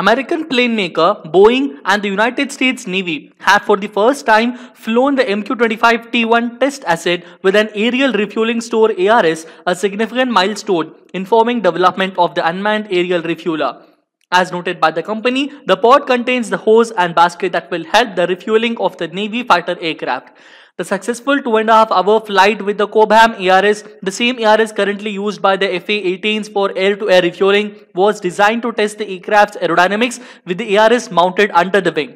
American plane maker Boeing and the United States Navy have for the first time flown the MQ-25 T1 test asset with an aerial refueling store ARS, a significant milestone informing development of the unmanned aerial refueler. As noted by the company, the pod contains the hose and basket that will help the refueling of the Navy fighter aircraft. The successful two and a half hour flight with the Cobham ERS, the same ERS currently used by the FA-18s for air-to-air -air refueling, was designed to test the aircraft's aerodynamics with the ERS mounted under the wing.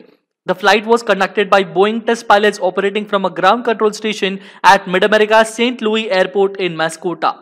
The flight was conducted by Boeing test pilots operating from a ground control station at Mid-America St. Louis Airport in Mascota.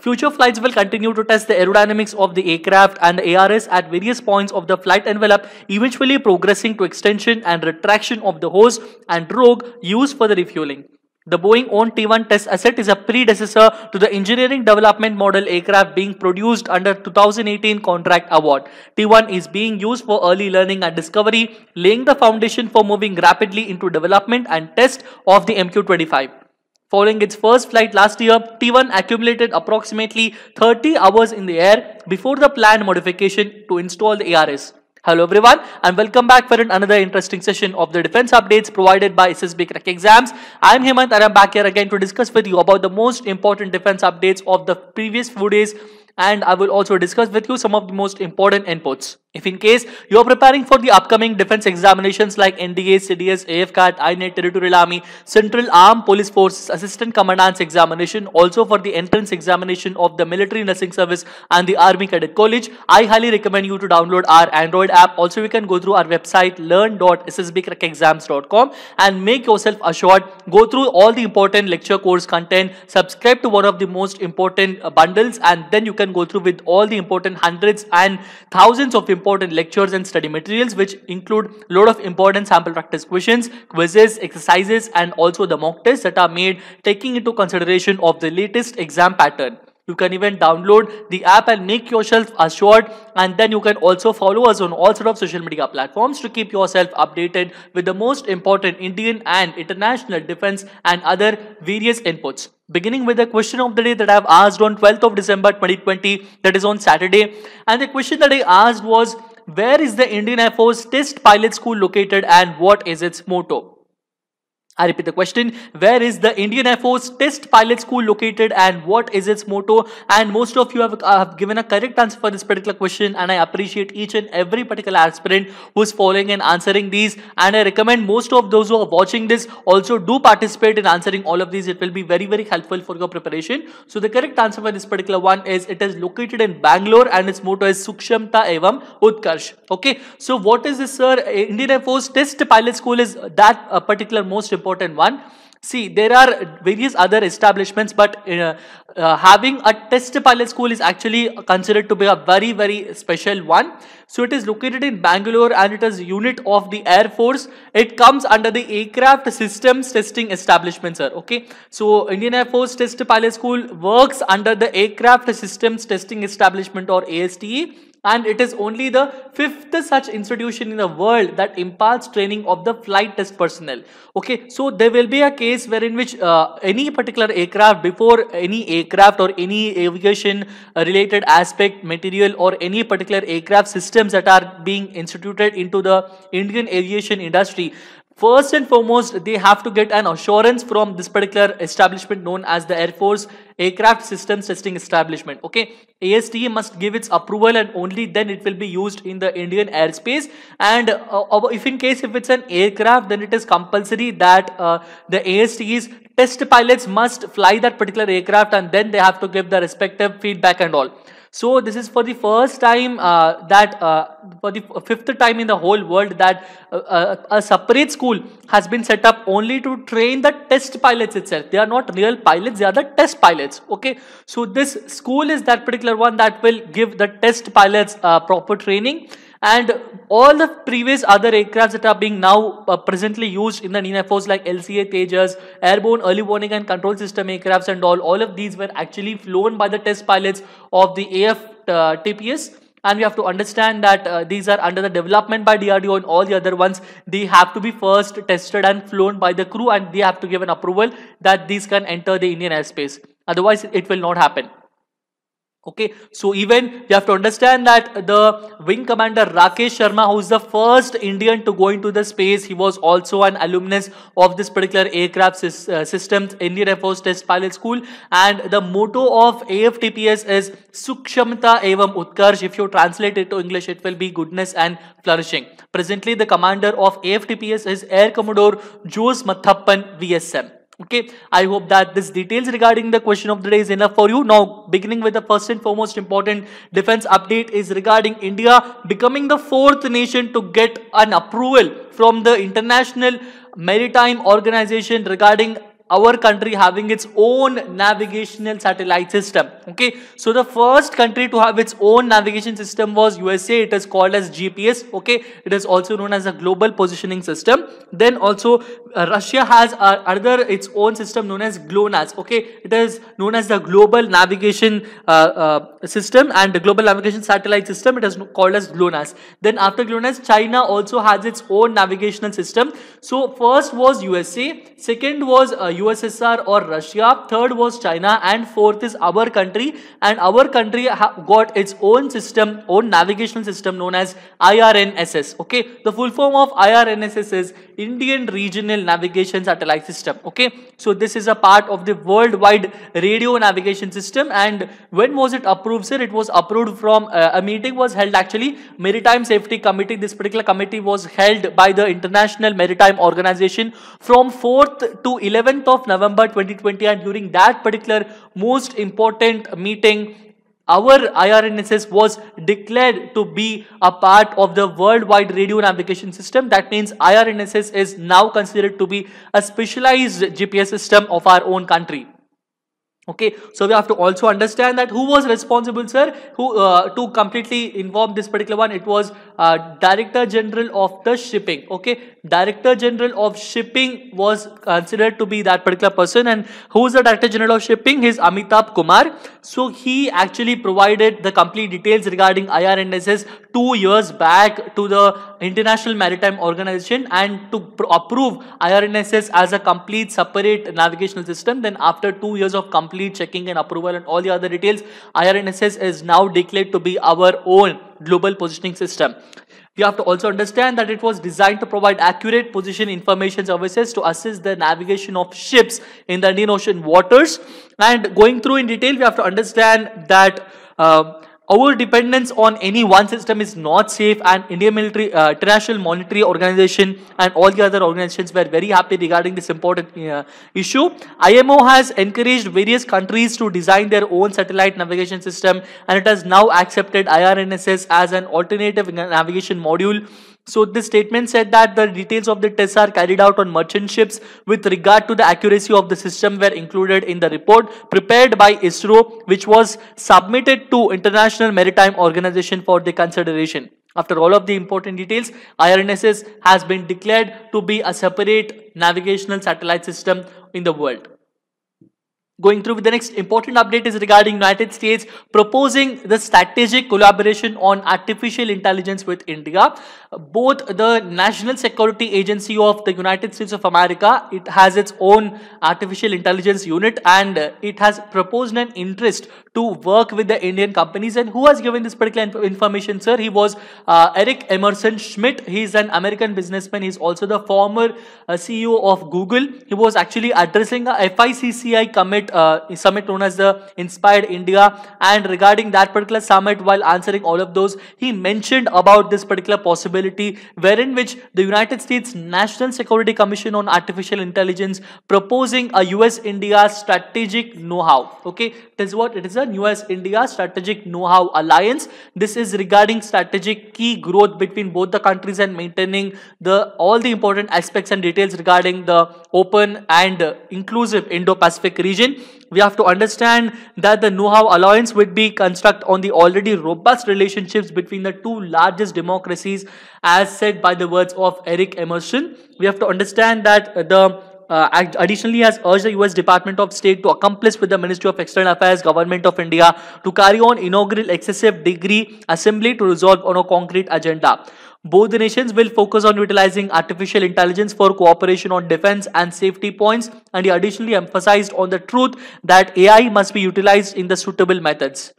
Future flights will continue to test the aerodynamics of the aircraft and ARS at various points of the flight envelope, eventually progressing to extension and retraction of the hose and drogue used for the refueling. The Boeing owned T1 test asset is a predecessor to the engineering development model aircraft being produced under 2018 contract award. T1 is being used for early learning and discovery, laying the foundation for moving rapidly into development and test of the MQ-25. Following its first flight last year, T1 accumulated approximately 30 hours in the air before the planned modification to install the ARS. Hello everyone and welcome back for another interesting session of the defense updates provided by SSB Crack Exams. I am Hemant and I am back here again to discuss with you about the most important defense updates of the previous few days and I will also discuss with you some of the most important inputs. If in case you are preparing for the upcoming defense examinations like NDA, CDS, AFCAT, INET, Territorial Army, Central Armed Police Forces, Assistant Commandant's examination, also for the entrance examination of the Military Nursing Service and the Army Cadet College, I highly recommend you to download our Android app. Also, you can go through our website learn.ssbcrackexams.com and make yourself assured, go through all the important lecture course content, subscribe to one of the most important uh, bundles and then you can go through with all the important hundreds and thousands of important lectures and study materials which include a lot of important sample practice questions, quizzes, exercises and also the mock tests that are made taking into consideration of the latest exam pattern. You can even download the app and make yourself assured and then you can also follow us on all sort of social media platforms to keep yourself updated with the most important Indian and international defense and other various inputs. Beginning with the question of the day that I have asked on 12th of December 2020 that is on Saturday and the question that I asked was where is the Indian Air Force Test Pilot School located and what is its motto? I repeat the question, where is the Indian Air Force Test Pilot School located and what is its motto? And most of you have, uh, have, given a correct answer for this particular question and I appreciate each and every particular aspirant who's following and answering these. And I recommend most of those who are watching this also do participate in answering all of these. It will be very, very helpful for your preparation. So the correct answer for this particular one is it is located in Bangalore and its motto is Sukshamta Evam Utkarsh. Okay. So what is this sir? Indian Air Force Test Pilot School is that uh, particular most important important one. See, there are various other establishments, but uh, uh, having a test pilot school is actually considered to be a very, very special one. So it is located in Bangalore and it is unit of the Air Force. It comes under the Aircraft Systems Testing Establishment, sir. Okay. So Indian Air Force Test Pilot School works under the Aircraft Systems Testing Establishment or ASTE and it is only the fifth such institution in the world that imparts training of the flight test personnel okay so there will be a case wherein which uh, any particular aircraft before any aircraft or any aviation uh, related aspect material or any particular aircraft systems that are being instituted into the indian aviation industry First and foremost, they have to get an assurance from this particular establishment known as the Air Force Aircraft Systems Testing Establishment. Okay, ASTE must give its approval and only then it will be used in the Indian airspace. And uh, if in case if it's an aircraft, then it is compulsory that uh, the ASTE's test pilots must fly that particular aircraft and then they have to give the respective feedback and all. So this is for the first time uh, that uh, for the fifth time in the whole world that uh, uh, a separate school has been set up only to train the test pilots itself. They are not real pilots; they are the test pilots. Okay. So this school is that particular one that will give the test pilots uh, proper training and all the previous other aircrafts that are being now uh, presently used in the Nina Force like LCA Tejas, airborne early warning and control system aircrafts and all, all of these were actually flown by the test pilots of the AF uh, TPS and we have to understand that uh, these are under the development by DRDO and all the other ones they have to be first tested and flown by the crew and they have to give an approval that these can enter the Indian airspace otherwise it will not happen. Okay, so even we have to understand that the wing commander Rakesh Sharma, who is the first Indian to go into the space, he was also an alumnus of this particular aircraft sy uh, system, Indian Air Force Test Pilot School. And the motto of AFTPS is Sukshamta Evam Utkarsh. If you translate it to English, it will be goodness and flourishing. Presently, the commander of AFTPS is Air Commodore Jose Mathappan VSM. Okay, I hope that this details regarding the question of the day is enough for you. Now, beginning with the first and foremost important defense update is regarding India becoming the fourth nation to get an approval from the International Maritime Organization regarding our country having its own navigational satellite system. Okay, so the first country to have its own navigation system was USA. It is called as GPS. Okay, it is also known as a global positioning system. Then also uh, Russia has uh, another its own system known as GLONASS. Okay, it is known as the global navigation uh, uh system and the global navigation satellite system. It is called as GLONASS. Then after GLONASS, China also has its own navigational system. So first was USA. Second was uh, USSR or Russia. Third was China and fourth is our country. And our country got its own system, own navigational system known as IRNSS. Okay. The full form of IRNSS is Indian Regional Navigation Satellite System. Okay. So this is a part of the worldwide radio navigation system. And when was it approved, sir? It was approved from uh, a meeting was held actually Maritime Safety Committee. This particular committee was held by the International Maritime Organization from 4th to 11th of November 2020 and during that particular most important meeting our IRNSS was declared to be a part of the worldwide radio navigation system. That means IRNSS is now considered to be a specialized GPS system of our own country. Okay, so we have to also understand that who was responsible, sir, who uh, to completely involve this particular one. It was uh, Director General of the Shipping. Okay, Director General of Shipping was considered to be that particular person, and who is the Director General of Shipping? His Amitabh Kumar. So he actually provided the complete details regarding IRNSS two years back to the International Maritime Organization and to approve IRNSS as a complete separate navigational system. Then after two years of complete checking and approval and all the other details, IRNSS is now declared to be our own global positioning system. We have to also understand that it was designed to provide accurate position information services to assist the navigation of ships in the Indian Ocean waters. And going through in detail, we have to understand that uh, our dependence on any one system is not safe and Indian military, uh, international monetary organization and all the other organizations were very happy regarding this important uh, issue. IMO has encouraged various countries to design their own satellite navigation system and it has now accepted IRNSS as an alternative navigation module so this statement said that the details of the tests are carried out on merchant ships with regard to the accuracy of the system were included in the report prepared by ISRO which was submitted to International Maritime Organization for the consideration. After all of the important details, IRNSS has been declared to be a separate navigational satellite system in the world. Going through with the next important update is regarding United States proposing the strategic collaboration on artificial intelligence with India. Both the National Security Agency of the United States of America, it has its own artificial intelligence unit and it has proposed an interest to work with the Indian companies. And who has given this particular information, sir? He was uh, Eric Emerson Schmidt. He is an American businessman. He is also the former uh, CEO of Google. He was actually addressing a FICCI commit summit, uh, summit known as the Inspired India. And regarding that particular summit, while answering all of those, he mentioned about this particular possibility, wherein which the United States National Security Commission on Artificial Intelligence proposing a US-India strategic know-how. Okay, is what it is a US-India strategic know-how alliance. This is regarding strategic key growth between both the countries and maintaining the all the important aspects and details regarding the open and inclusive Indo-Pacific region we have to understand that the know-how alliance would be construct on the already robust relationships between the two largest democracies as said by the words of Eric Emerson. We have to understand that the uh, additionally has urged the US Department of State to accomplish with the Ministry of External Affairs, Government of India to carry on inaugural excessive degree assembly to resolve on a concrete agenda. Both the nations will focus on utilizing artificial intelligence for cooperation on defense and safety points and he additionally emphasized on the truth that AI must be utilized in the suitable methods.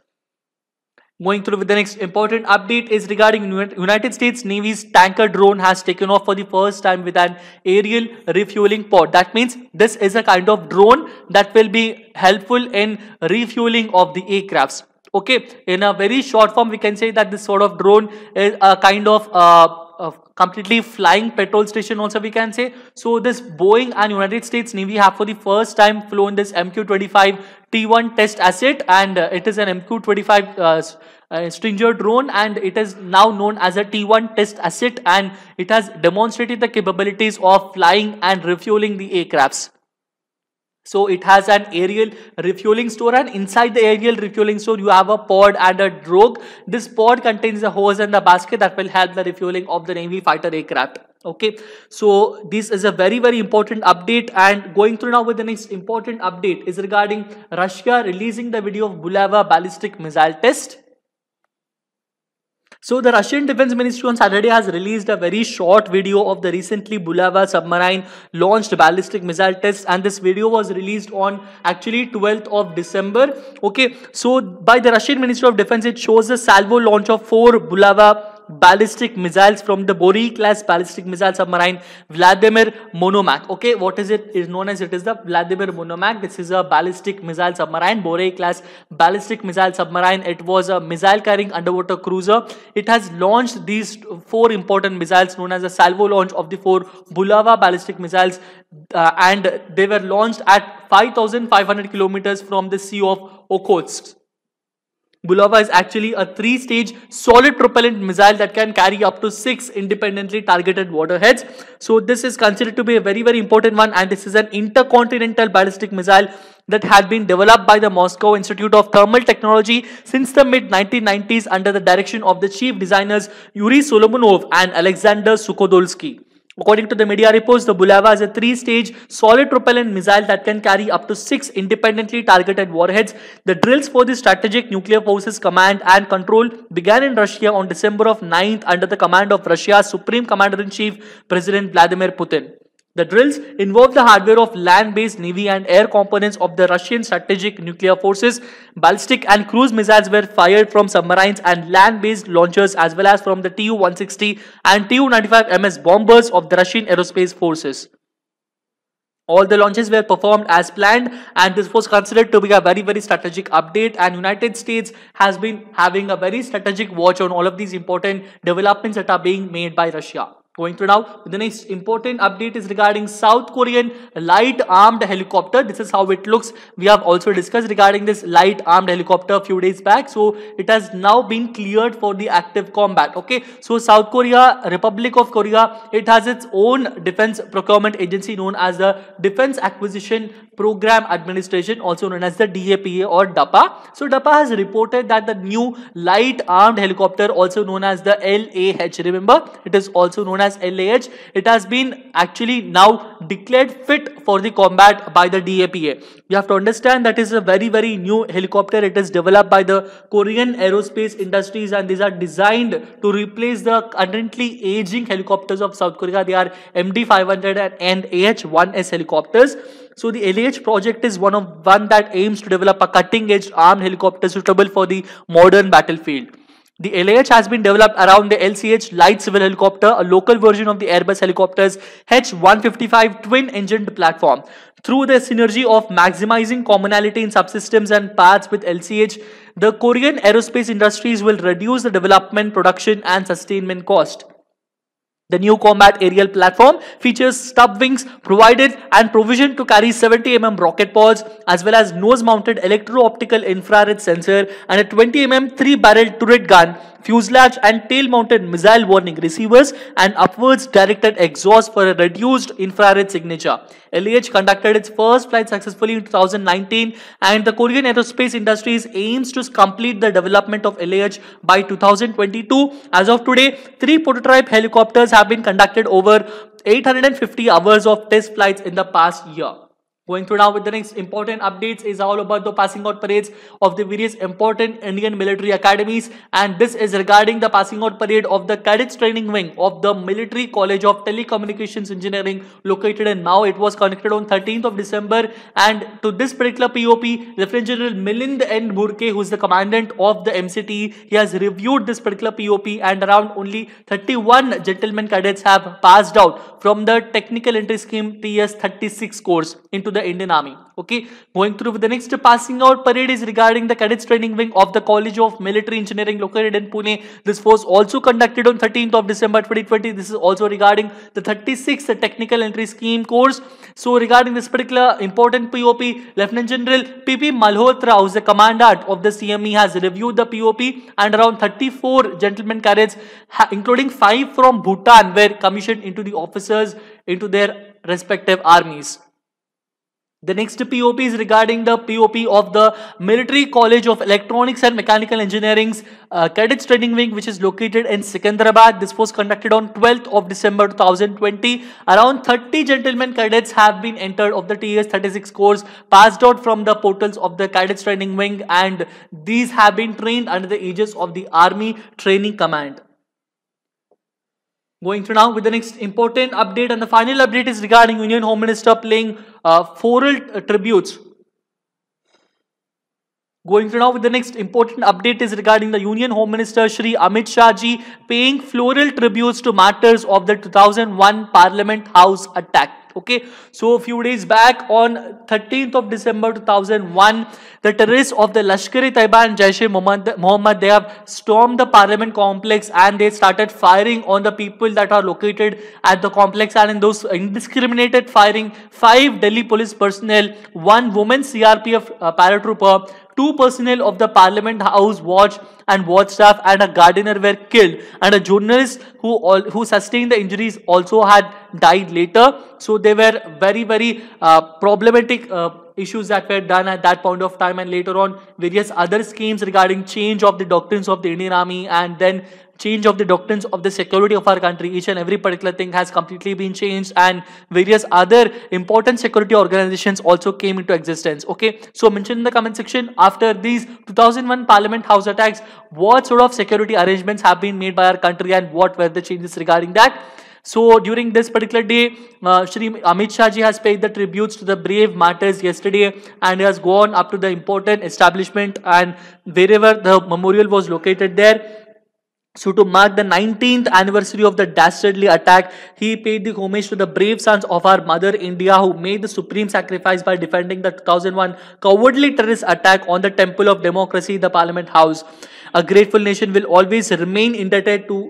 Going through with the next important update is regarding United States Navy's tanker drone has taken off for the first time with an aerial refueling pod. That means this is a kind of drone that will be helpful in refueling of the aircrafts okay in a very short form we can say that this sort of drone is a kind of uh, a completely flying petrol station also we can say so this boeing and united states navy have for the first time flown this mq25 t1 test asset and uh, it is an mq25 uh, uh, Stringer drone and it is now known as a T1 test asset and it has demonstrated the capabilities of flying and refueling the aircrafts. So it has an aerial refueling store and inside the aerial refueling store you have a pod and a drogue. This pod contains the hose and the basket that will help the refueling of the Navy fighter aircraft. Okay, so this is a very very important update and going through now with the next important update is regarding Russia releasing the video of Bulava ballistic missile test. So the Russian Defense Ministry on Saturday has released a very short video of the recently Bulava submarine launched ballistic missile test and this video was released on actually 12th of December. Okay, so by the Russian Ministry of Defense it shows the salvo launch of four Bulava ballistic missiles from the Bori class ballistic missile submarine Vladimir Monomak. Okay, what is it? Is known as it is the Vladimir Monomak. This is a ballistic missile submarine, Bori class ballistic missile submarine. It was a missile carrying underwater cruiser. It has launched these four important missiles known as the salvo launch of the four Bulava ballistic missiles, uh, and they were launched at 5,500 kilometers from the Sea of Okhotsk. Bulava is actually a three-stage solid propellant missile that can carry up to six independently targeted warheads. So this is considered to be a very, very important one and this is an intercontinental ballistic missile that had been developed by the Moscow Institute of Thermal Technology since the mid-1990s under the direction of the chief designers Yuri Solomonov and Alexander Sukhodolsky. According to the media reports, the Bulava is a three-stage solid propellant missile that can carry up to six independently targeted warheads. The drills for the Strategic Nuclear Forces Command and Control began in Russia on December of 9th under the command of Russia's Supreme Commander-in-Chief, President Vladimir Putin. The drills involved the hardware of land-based navy and air components of the Russian strategic nuclear forces. Ballistic and cruise missiles were fired from submarines and land-based launchers as well as from the Tu-160 and Tu-95MS bombers of the Russian aerospace forces. All the launches were performed as planned and this was considered to be a very very strategic update and United States has been having a very strategic watch on all of these important developments that are being made by Russia. Going through now, the next important update is regarding South Korean light armed helicopter. This is how it looks. We have also discussed regarding this light armed helicopter a few days back. So it has now been cleared for the active combat. Okay, so South Korea, Republic of Korea, it has its own defense procurement agency known as the Defense Acquisition Program Administration, also known as the DAPA or DAPA. So DAPA has reported that the new light armed helicopter, also known as the LAH, remember, it is also known as LAH. It has been actually now declared fit for the combat by the DAPA. You have to understand that is a very, very new helicopter. It is developed by the Korean aerospace industries and these are designed to replace the currently aging helicopters of South Korea. They are MD-500 and AH-1S helicopters. So the LH project is one of one that aims to develop a cutting-edge armed helicopter suitable for the modern battlefield. The LH has been developed around the LCH light civil helicopter, a local version of the Airbus helicopter's H155 twin-engined platform. Through the synergy of maximizing commonality in subsystems and parts with LCH, the Korean aerospace industries will reduce the development, production and sustainment cost. The new combat aerial platform features stub wings provided and provisioned to carry 70mm rocket pods as well as nose-mounted electro-optical infrared sensor and a 20mm 3-barrel turret gun, fuselage and tail-mounted missile warning receivers and upwards directed exhaust for a reduced infrared signature. LH conducted its first flight successfully in 2019 and the Korean aerospace industries aims to complete the development of LH by 2022. As of today, three prototype helicopters have have been conducted over 850 hours of test flights in the past year. Going through now with the next important updates is all about the passing out parades of the various important Indian military academies and this is regarding the passing out parade of the cadets training wing of the Military College of Telecommunications Engineering located in Mao. It was connected on 13th of December and to this particular POP, Lieutenant General Milind N. Burke who is the commandant of the MCT, he has reviewed this particular POP and around only 31 gentlemen cadets have passed out from the Technical Entry Scheme TS 36 course into the the Indian Army. Okay, going through with the next passing out parade is regarding the cadets training wing of the College of Military Engineering located in Pune. This was also conducted on 13th of December 2020. This is also regarding the 36th technical entry scheme course. So regarding this particular important POP, Lieutenant General PP Malhotra, who is the commandant of the CME, has reviewed the POP and around 34 gentlemen cadets, including five from Bhutan, were commissioned into the officers into their respective armies. The next POP is regarding the POP of the Military College of Electronics and Mechanical Engineering's uh, Cadets Training Wing which is located in Secunderabad. This was conducted on 12th of December 2020. Around 30 gentlemen cadets have been entered of the TS 36 course passed out from the portals of the Cadets Training Wing and these have been trained under the aegis of the Army Training Command. Going through now with the next important update and the final update is regarding Union Home Minister playing uh, foral uh, tributes. Going to now with the next important update is regarding the Union Home Minister Shri Amit Shah ji paying floral tributes to martyrs of the 2001 Parliament House attack. Okay, so a few days back on 13th of December 2001, the terrorists of the Lashkar-e-Taiba and Jaish-e-Mohammed, they have stormed the parliament complex and they started firing on the people that are located at the complex and in those indiscriminated firing, five Delhi police personnel, one woman CRPF uh, paratrooper, two personnel of the parliament house watch and watch staff and a gardener were killed and a journalist who all, who sustained the injuries also had died later. So they were very, very uh, problematic uh, issues that were done at that point of time and later on various other schemes regarding change of the doctrines of the Indian army and then change of the doctrines of the security of our country. Each and every particular thing has completely been changed and various other important security organizations also came into existence. Okay, so mention in the comment section after these 2001 Parliament House attacks, what sort of security arrangements have been made by our country and what were the changes regarding that? So during this particular day, uh, Shri Amit Shah ji has paid the tributes to the brave martyrs yesterday and has gone up to the important establishment and wherever the memorial was located there. So to mark the 19th anniversary of the dastardly attack, he paid the homage to the brave sons of our mother India who made the supreme sacrifice by defending the 2001 cowardly terrorist attack on the temple of democracy, the parliament house. A grateful nation will always remain indebted to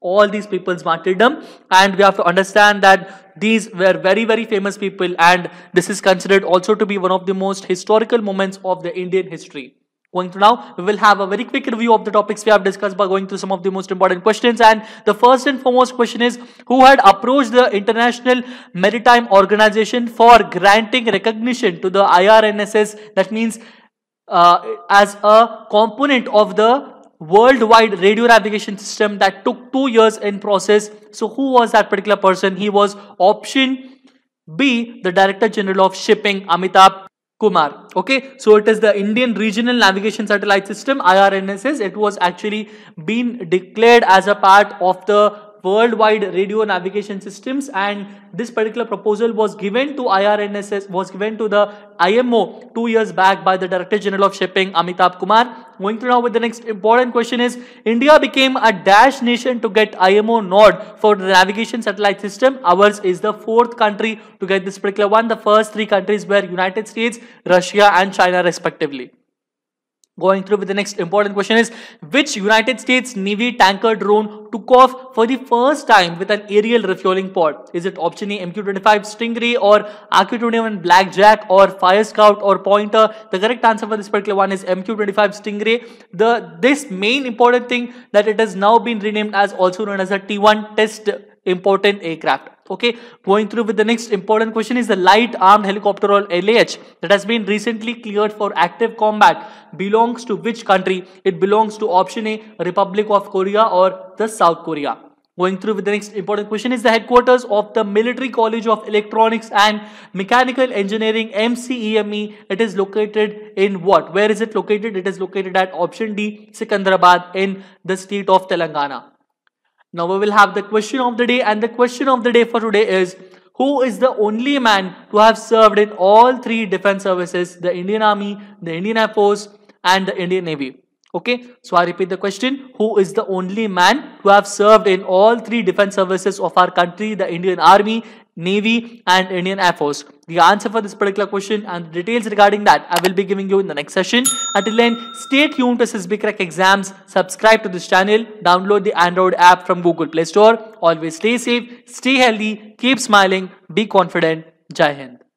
all these people's martyrdom and we have to understand that these were very very famous people and this is considered also to be one of the most historical moments of the Indian history. Going through now, we will have a very quick review of the topics we have discussed by going through some of the most important questions and the first and foremost question is who had approached the International Maritime Organization for granting recognition to the IRNSS that means uh, as a component of the worldwide radio navigation system that took two years in process. So who was that particular person? He was option B, the Director General of Shipping, Amitabh Kumar. Okay, so it is the Indian Regional Navigation Satellite System, IRNSS. It was actually been declared as a part of the worldwide radio navigation systems and this particular proposal was given to IRNSS was given to the IMO two years back by the Director General of Shipping Amitabh Kumar. Going through now with the next important question is India became a dash nation to get IMO nod for the navigation satellite system. Ours is the fourth country to get this particular one. The first three countries were United States, Russia and China respectively. Going through with the next important question is which United States Navy tanker drone took off for the first time with an aerial refueling pod? Is it option A MQ-25 Stingray or RQ-21 Blackjack or Fire Scout or Pointer? The correct answer for this particular one is MQ-25 Stingray. The this main important thing that it has now been renamed as also known as a T1 test important aircraft. Okay, going through with the next important question is the light armed helicopter or LAH that has been recently cleared for active combat belongs to which country? It belongs to option A, Republic of Korea or the South Korea. Going through with the next important question is the headquarters of the Military College of Electronics and Mechanical Engineering MCEME. It is located in what? Where is it located? It is located at option D, Secunderabad in the state of Telangana. Now we will have the question of the day and the question of the day for today is who is the only man to have served in all three defense services the Indian Army, the Indian Air Force and the Indian Navy. Okay, so I repeat the question who is the only man to have served in all three defense services of our country the Indian Army, Navy, and Indian Air Force. The answer for this particular question and details regarding that I will be giving you in the next session. Until then, stay tuned to SISB Crack exams. Subscribe to this channel. Download the Android app from Google Play Store. Always stay safe, stay healthy, keep smiling, be confident. Jai Hind.